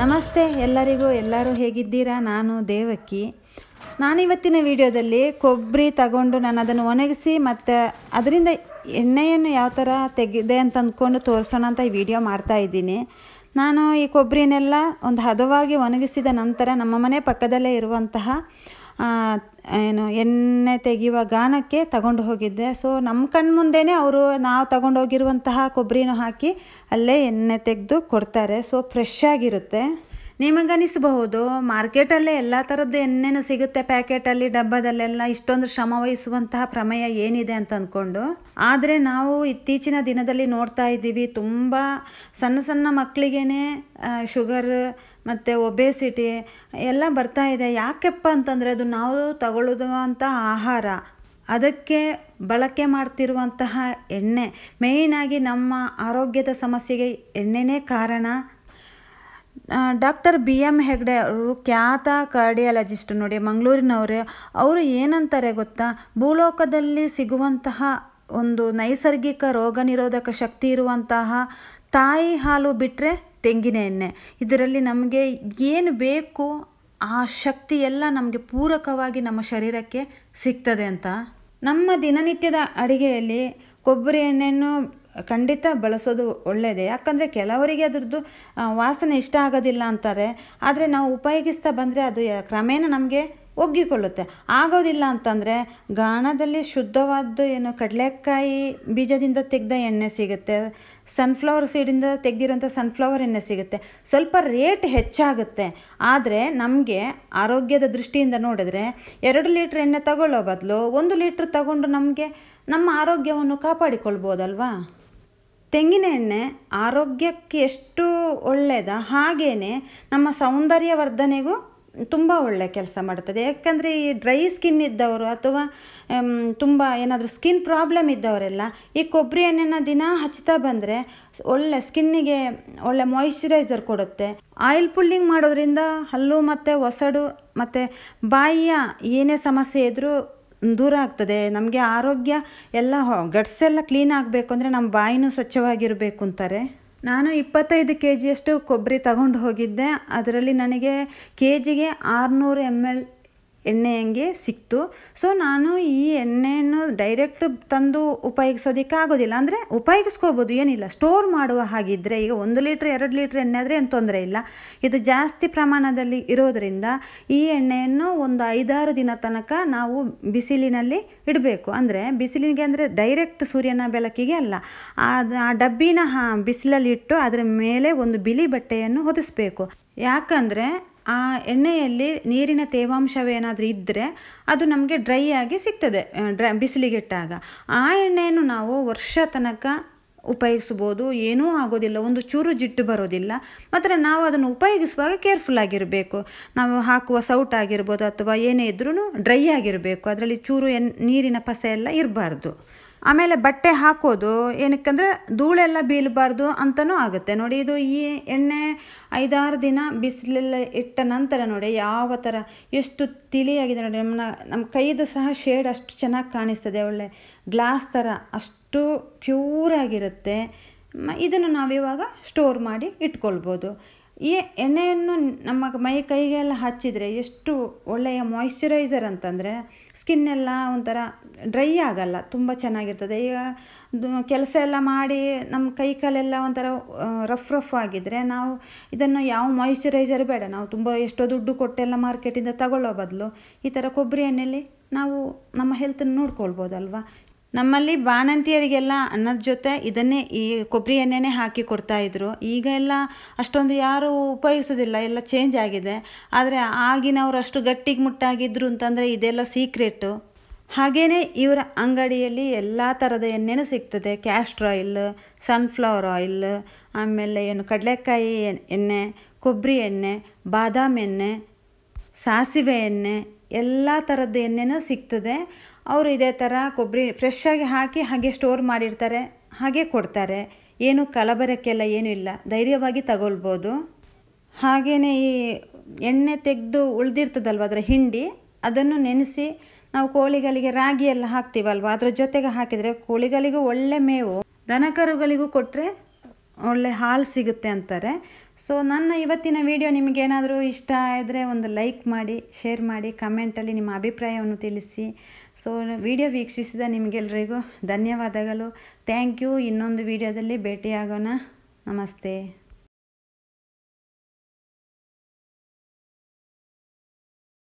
ನಮಸ್ತೆ ಎಲ್ಲರಿಗೂ ಎಲ್ಲರೂ ಹೇಗಿದ್ದೀರಾ ನಾನು ದೇವಕ್ಕಿ ನಾನಿವತ್ತಿನ ವಿಡಿಯೋದಲ್ಲಿ ಕೊಬ್ಬರಿ ತಗೊಂಡು ನಾನು ಅದನ್ನು ಒಣಗಿಸಿ ಮತ್ತು ಅದರಿಂದ ಎಣ್ಣೆಯನ್ನು ಯಾವ ಥರ ತೆಗೆದೆ ಅಂತ ಅಂದ್ಕೊಂಡು ತೋರಿಸೋಣ ಅಂತ ಈ ವಿಡಿಯೋ ಇದ್ದೀನಿ ನಾನು ಈ ಕೊಬ್ಬರಿನೆಲ್ಲ ಒಂದು ಹದವಾಗಿ ಒಣಗಿಸಿದ ನಂತರ ನಮ್ಮ ಮನೆ ಪಕ್ಕದಲ್ಲೇ ಇರುವಂತಹ ಏನು ಎಣ್ಣೆ ತೆಗೆಯುವ ಗಾಣಕ್ಕೆ ತಗೊಂಡು ಹೋಗಿದ್ದೆ ಸೊ ನಮ್ಮ ಮುಂದೇನೆ ಅವರು ನಾವು ತಗೊಂಡೋಗಿರುವಂತಹ ಕೊಬ್ಬರಿನೂ ಹಾಕಿ ಅಲ್ಲೇ ಎಣ್ಣೆ ತೆಗೆದು ಕೊಡ್ತಾರೆ ಸೊ ಫ್ರೆಶ್ ಆಗಿರುತ್ತೆ ನಿಮಗನಿಸಬಹುದು ಮಾರ್ಕೆಟಲ್ಲೇ ಎಲ್ಲ ಥರದ್ದು ಎಣ್ಣೆನೂ ಸಿಗುತ್ತೆ ಪ್ಯಾಕೆಟಲ್ಲಿ ಡಬ್ಬದಲ್ಲೆಲ್ಲ ಇಷ್ಟೊಂದು ಶ್ರಮ ವಹಿಸುವಂತಹ ಪ್ರಮೇಯ ಏನಿದೆ ಅಂತ ಅಂದ್ಕೊಂಡು ಆದರೆ ನಾವು ಇತ್ತೀಚಿನ ದಿನದಲ್ಲಿ ನೋಡ್ತಾ ಇದ್ದೀವಿ ತುಂಬ ಸಣ್ಣ ಸಣ್ಣ ಮಕ್ಕಳಿಗೇ ಶುಗರ್ ಮತ್ತು ಒಬೇಸಿಟಿ ಎಲ್ಲ ಬರ್ತಾ ಇದೆ ಯಾಕೆಪ್ಪ ಅಂತಂದರೆ ಅದು ನಾವು ತಗೊಳ್ಳುವಂಥ ಆಹಾರ ಅದಕ್ಕೆ ಬಳಕೆ ಮಾಡ್ತಿರುವಂತಹ ಎಣ್ಣೆ ಮೇಯ್ನಾಗಿ ನಮ್ಮ ಆರೋಗ್ಯದ ಸಮಸ್ಯೆಗೆ ಎಣ್ಣೆನೇ ಕಾರಣ ಡಾಕ್ಟರ್ ಬಿ ಎಮ್ ಹೆಗ್ಡೆ ಅವರು ಖ್ಯಾತ ಕಾರ್ಡಿಯಾಲಜಿಸ್ಟ್ ನೋಡಿ ಮಂಗಳೂರಿನವರು ಅವರು ಏನಂತಾರೆ ಗೊತ್ತಾ ಭೂಲೋಕದಲ್ಲಿ ಸಿಗುವಂತಹ ಒಂದು ನೈಸರ್ಗಿಕ ರೋಗ ನಿರೋಧಕ ಶಕ್ತಿ ಇರುವಂತಹ ತಾಯಿ ಹಾಲು ಬಿಟ್ಟರೆ ತೆಂಗಿನ ಎಣ್ಣೆ ಇದರಲ್ಲಿ ನಮಗೆ ಏನು ಬೇಕು ಆ ಶಕ್ತಿ ಎಲ್ಲ ನಮಗೆ ಪೂರಕವಾಗಿ ನಮ್ಮ ಶರೀರಕ್ಕೆ ಸಿಗ್ತದೆ ಅಂತ ನಮ್ಮ ದಿನನಿತ್ಯದ ಅಡುಗೆಯಲ್ಲಿ ಕೊಬ್ಬರಿ ಎಣ್ಣೆಯನ್ನು ಖಂಡಿತ ಬಳಸೋದು ಒಳ್ಳೆಯದೇ ಯಾಕಂದರೆ ಕೆಲವರಿಗೆ ಅದರದ್ದು ವಾಸನೆ ಇಷ್ಟ ಆಗೋದಿಲ್ಲ ಅಂತಾರೆ ಆದರೆ ನಾವು ಉಪಯೋಗಿಸ್ತಾ ಬಂದರೆ ಅದು ಕ್ರಮೇಣ ನಮಗೆ ಒಗ್ಗಿಕೊಳ್ಳುತ್ತೆ ಆಗೋದಿಲ್ಲ ಅಂತಂದರೆ ಗಾಣದಲ್ಲಿ ಶುದ್ಧವಾದ್ದು ಏನು ಕಡಲೆಕಾಯಿ ಬೀಜದಿಂದ ತೆಗೆದ ಎಣ್ಣೆ ಸಿಗುತ್ತೆ ಸನ್ಫ್ಲವರ್ ಸೀಡಿಂದ ತೆಗೆದಿರೋಂಥ ಸನ್ಫ್ಲವರ್ ಎಣ್ಣೆ ಸಿಗುತ್ತೆ ಸ್ವಲ್ಪ ರೇಟ್ ಹೆಚ್ಚಾಗುತ್ತೆ ಆದರೆ ನಮಗೆ ಆರೋಗ್ಯದ ದೃಷ್ಟಿಯಿಂದ ನೋಡಿದರೆ ಎರಡು ಲೀಟ್ರ್ ಎಣ್ಣೆ ತಗೊಳ್ಳೋ ಬದಲು ಒಂದು ಲೀಟ್ರ್ ತಗೊಂಡು ನಮಗೆ ನಮ್ಮ ಆರೋಗ್ಯವನ್ನು ಕಾಪಾಡಿಕೊಳ್ಬೋದಲ್ವಾ ತೆಂಗಿನ ಎಣ್ಣೆ ಆರೋಗ್ಯಕ್ಕೆ ಎಷ್ಟು ಒಳ್ಳೆಯದ ಹಾಗೇ ನಮ್ಮ ಸೌಂದರ್ಯವರ್ಧನೆಗೂ ತುಂಬ ಒಳ್ಳೆಯ ಕೆಲಸ ಮಾಡ್ತದೆ ಯಾಕಂದರೆ ಈ ಡ್ರೈ ಸ್ಕಿನ್ ಇದ್ದವರು ಅಥವಾ ತುಂಬ ಏನಾದರೂ ಸ್ಕಿನ್ ಪ್ರಾಬ್ಲಮ್ ಇದ್ದವರೆಲ್ಲ ಈ ಕೊಬ್ಬರಿ ಎಣ್ಣೆನ ದಿನ ಹಚ್ತಾ ಬಂದರೆ ಒಳ್ಳೆ ಸ್ಕಿನ್ನಿಗೆ ಒಳ್ಳೆ ಮಾಯಿಶ್ಚರೈಸರ್ ಕೊಡುತ್ತೆ ಆಯಿಲ್ ಪುಲ್ಲಿಂಗ್ ಮಾಡೋದ್ರಿಂದ ಹಲ್ಲು ಮತ್ತು ಒಸಡು ಮತ್ತು ಬಾಯಿಯ ಏನೇ ಸಮಸ್ಯೆ ಇದ್ದರೂ ದೂರ ಆಗ್ತದೆ ನಮಗೆ ಆರೋಗ್ಯ ಎಲ್ಲ ಎಲ್ಲ ಕ್ಲೀನ್ ಆಗಬೇಕು ಅಂದರೆ ನಮ್ಮ ಬಾಯಿನೂ ಸ್ವಚ್ಛವಾಗಿರಬೇಕು ಅಂತಾರೆ ನಾನು ಇಪ್ಪತ್ತೈದು ಕೆ ಜಿಯಷ್ಟು ಕೊಬ್ಬರಿ ತಗೊಂಡು ಹೋಗಿದ್ದೆ ಅದರಲ್ಲಿ ನನಗೆ ಕೆ ಜಿಗೆ ಆರುನೂರು ಎಮ್ ಎಲ್ ಎಣ್ಣೆ ಹಂಗೆ ಸಿಕ್ತು ಸೊ ನಾನು ಈ ಎಣ್ಣೆಯನ್ನು ಡೈರೆಕ್ಟ್ ತಂದು ಉಪಯೋಗಿಸೋದಕ್ಕೆ ಆಗೋದಿಲ್ಲ ಅಂದರೆ ಉಪಯೋಗಿಸ್ಕೋಬೋದು ಏನಿಲ್ಲ ಸ್ಟೋರ್ ಮಾಡುವ ಹಾಗಿದ್ದರೆ ಈಗ ಒಂದು ಲೀಟ್ರ್ ಎರಡು ಲೀಟ್ರ್ ಎಣ್ಣೆ ಆದರೆ ಏನು ತೊಂದರೆ ಇಲ್ಲ ಇದು ಜಾಸ್ತಿ ಪ್ರಮಾಣದಲ್ಲಿ ಇರೋದರಿಂದ ಈ ಎಣ್ಣೆಯನ್ನು ಒಂದು ಐದಾರು ದಿನ ತನಕ ನಾವು ಬಿಸಿಲಿನಲ್ಲಿ ಇಡಬೇಕು ಅಂದರೆ ಬಿಸಿಲಿಗೆ ಅಂದರೆ ಡೈರೆಕ್ಟ್ ಸೂರ್ಯನ ಬೆಳಕಿಗೆ ಅಲ್ಲ ಆ ಡಬ್ಬಿನ ಬಿಸಿಲಲ್ಲಿಟ್ಟು ಅದರ ಮೇಲೆ ಒಂದು ಬಿಳಿ ಬಟ್ಟೆಯನ್ನು ಹೊದಿಸಬೇಕು ಯಾಕಂದರೆ ಆ ಎಣ್ಣೆಯಲ್ಲಿ ನೀರಿನ ತೇವಾಂಶವೇನಾದರೂ ಇದ್ದರೆ ಅದು ನಮಗೆ ಡ್ರೈ ಆಗಿ ಸಿಗ್ತದೆ ಡ್ರೈ ಬಿಸಿಲಿಗಿಟ್ಟಾಗ ಆ ಎಣ್ಣೆಯನ್ನು ನಾವು ವರ್ಷ ತನಕ ಉಪಯೋಗಿಸ್ಬೋದು ಏನೂ ಆಗೋದಿಲ್ಲ ಒಂದು ಚೂರು ಜಿಟ್ಟು ಬರೋದಿಲ್ಲ ಮಾತ್ರ ನಾವು ಅದನ್ನು ಉಪಯೋಗಿಸುವಾಗ ಕೇರ್ಫುಲ್ ಆಗಿರಬೇಕು ನಾವು ಹಾಕುವ ಸೌಟ್ ಆಗಿರ್ಬೋದು ಅಥವಾ ಏನೇ ಇದ್ರೂ ಡ್ರೈ ಆಗಿರಬೇಕು ಅದರಲ್ಲಿ ಚೂರು ಎನ್ ನೀರಿನ ಪಸೆ ಎಲ್ಲ ಇರಬಾರ್ದು ಆಮೇಲೆ ಬಟ್ಟೆ ಹಾಕೋದು ಏನಕ್ಕಂದರೆ ಧೂಳೆಲ್ಲ ಬೀಳಬಾರ್ದು ಅಂತಲೂ ಆಗುತ್ತೆ ನೋಡಿ ಇದು ಈ ಎಣ್ಣೆ ಐದಾರು ದಿನ ಬಿಸಿಲೆಲ್ಲ ಇಟ್ಟ ನಂತರ ನೋಡಿ ಯಾವ ಥರ ಎಷ್ಟು ತಿಳಿಯಾಗಿದೆ ನೋಡಿ ನಮ್ಮನ್ನ ನಮ್ಮ ಕೈದು ಸಹ ಶೇಡ್ ಅಷ್ಟು ಚೆನ್ನಾಗಿ ಕಾಣಿಸ್ತದೆ ಒಳ್ಳೆ ಗ್ಲಾಸ್ ಥರ ಅಷ್ಟು ಪ್ಯೂರಾಗಿರುತ್ತೆ ಇದನ್ನು ನಾವಿವಾಗ ಸ್ಟೋರ್ ಮಾಡಿ ಇಟ್ಕೊಳ್ಬೋದು ಈ ಎಣ್ಣೆಯನ್ನು ನಮ್ಮ ಮೈ ಕೈಗೆಲ್ಲ ಹಚ್ಚಿದರೆ ಎಷ್ಟು ಒಳ್ಳೆಯ ಮಾಯಿಶ್ಚರೈಸರ್ ಅಂತಂದರೆ ಸ್ಕಿನ್ನೆಲ್ಲ ಒಂಥರ ಡ್ರೈ ಆಗಲ್ಲ ತುಂಬ ಚೆನ್ನಾಗಿರ್ತದೆ ಈಗ ಕೆಲಸ ಎಲ್ಲ ಮಾಡಿ ನಮ್ಮ ಕೈ ಕಾಲೆಲ್ಲ ಒಂಥರ ರಫ್ ರಫ್ ಆಗಿದ್ದರೆ ನಾವು ಇದನ್ನು ಯಾವ ಮಾಯಿಶ್ಚರೈಸರ್ ಬೇಡ ನಾವು ತುಂಬ ಎಷ್ಟೋ ದುಡ್ಡು ಕೊಟ್ಟೆಲ್ಲ ಮಾರ್ಕೆಟಿಂದ ತಗೊಳ್ಳೋ ಬದಲು ಈ ಥರ ಕೊಬ್ಬರಿ ಎಣ್ಣೆಯಲ್ಲಿ ನಾವು ನಮ್ಮ ಹೆಲ್ತನ್ನು ನೋಡ್ಕೊಳ್ಬೋದಲ್ವಾ ನಮ್ಮಲ್ಲಿ ಬಾಣಂತಿಯರಿಗೆಲ್ಲ ಅನ್ನದ ಜೊತೆ ಇದನ್ನೇ ಈ ಕೊಬ್ಬರಿ ಎಣ್ಣೆನೇ ಹಾಕಿ ಇದ್ರು ಈಗ ಎಲ್ಲ ಅಷ್ಟೊಂದು ಯಾರೂ ಉಪಯೋಗಿಸೋದಿಲ್ಲ ಎಲ್ಲ ಚೇಂಜ್ ಆಗಿದೆ ಆದರೆ ಆಗಿನವರು ಅಷ್ಟು ಗಟ್ಟಿಗೆ ಮುಟ್ಟಾಗಿದ್ರು ಅಂತಂದರೆ ಇದೆಲ್ಲ ಸೀಕ್ರೆಟು ಹಾಗೆಯೇ ಇವರ ಅಂಗಡಿಯಲ್ಲಿ ಎಲ್ಲ ಥರದ ಎಣ್ಣೆನೂ ಸಿಗ್ತದೆ ಕ್ಯಾಸ್ಟ್ರ್ ಆಯಿಲ್ ಸನ್ಫ್ಲವರ್ ಆಯಿಲ್ ಆಮೇಲೆ ಏನು ಕಡಲೆಕಾಯಿ ಎಣ್ಣೆ ಕೊಬ್ಬರಿ ಎಣ್ಣೆ ಬಾದಾಮಿ ಎಣ್ಣೆ ಸಾಸಿವೆ ಎಣ್ಣೆ ಎಲ್ಲ ಥರದ ಎಣ್ಣೆನೂ ಸಿಗ್ತದೆ ಅವರು ಇದೇ ಥರ ಕೊಬ್ಬರಿ ಫ್ರೆಶ್ ಆಗಿ ಹಾಕಿ ಹಾಗೆ ಸ್ಟೋರ್ ಮಾಡಿರ್ತಾರೆ ಹಾಗೆ ಕೊಡ್ತಾರೆ ಏನು ಕಲಬರಕ್ಕೆಲ್ಲ ಏನೂ ಇಲ್ಲ ಧೈರ್ಯವಾಗಿ ತಗೊಳ್ಬೋದು ಹಾಗೆಯೇ ಈ ಎಣ್ಣೆ ತೆಗೆದು ಉಳ್ದಿರ್ತದಲ್ವ ಅದರ ಹಿಂಡಿ ಅದನ್ನು ನೆನೆಸಿ ನಾವು ಕೋಳಿಗಳಿಗೆ ರಾಗಿ ಎಲ್ಲ ಹಾಕ್ತೀವಲ್ವ ಅದರ ಜೊತೆಗೆ ಹಾಕಿದರೆ ಕೋಳಿಗಳಿಗೂ ಒಳ್ಳೆ ಮೇವು ದನಕರುಗಳಿಗೂ ಕೊಟ್ಟರೆ ಒಳ್ಳೆ ಹಾಲು ಸಿಗುತ್ತೆ ಅಂತಾರೆ ಸೊ ನನ್ನ ಇವತ್ತಿನ ವಿಡಿಯೋ ನಿಮಗೇನಾದರೂ ಇಷ್ಟ ಆದರೆ ಒಂದು ಲೈಕ್ ಮಾಡಿ ಶೇರ್ ಮಾಡಿ ಕಮೆಂಟಲ್ಲಿ ನಿಮ್ಮ ಅಭಿಪ್ರಾಯವನ್ನು ತಿಳಿಸಿ ಸೊ ವಿಡಿಯೋ ವೀಕ್ಷಿಸಿದ ನಿಮಗೆಲ್ರಿಗೂ ಧನ್ಯವಾದಗಳು ಥ್ಯಾಂಕ್ ಯು ಇನ್ನೊಂದು ವಿಡಿಯೋದಲ್ಲಿ ಭೇಟಿಯಾಗೋಣ ನಮಸ್ತೆ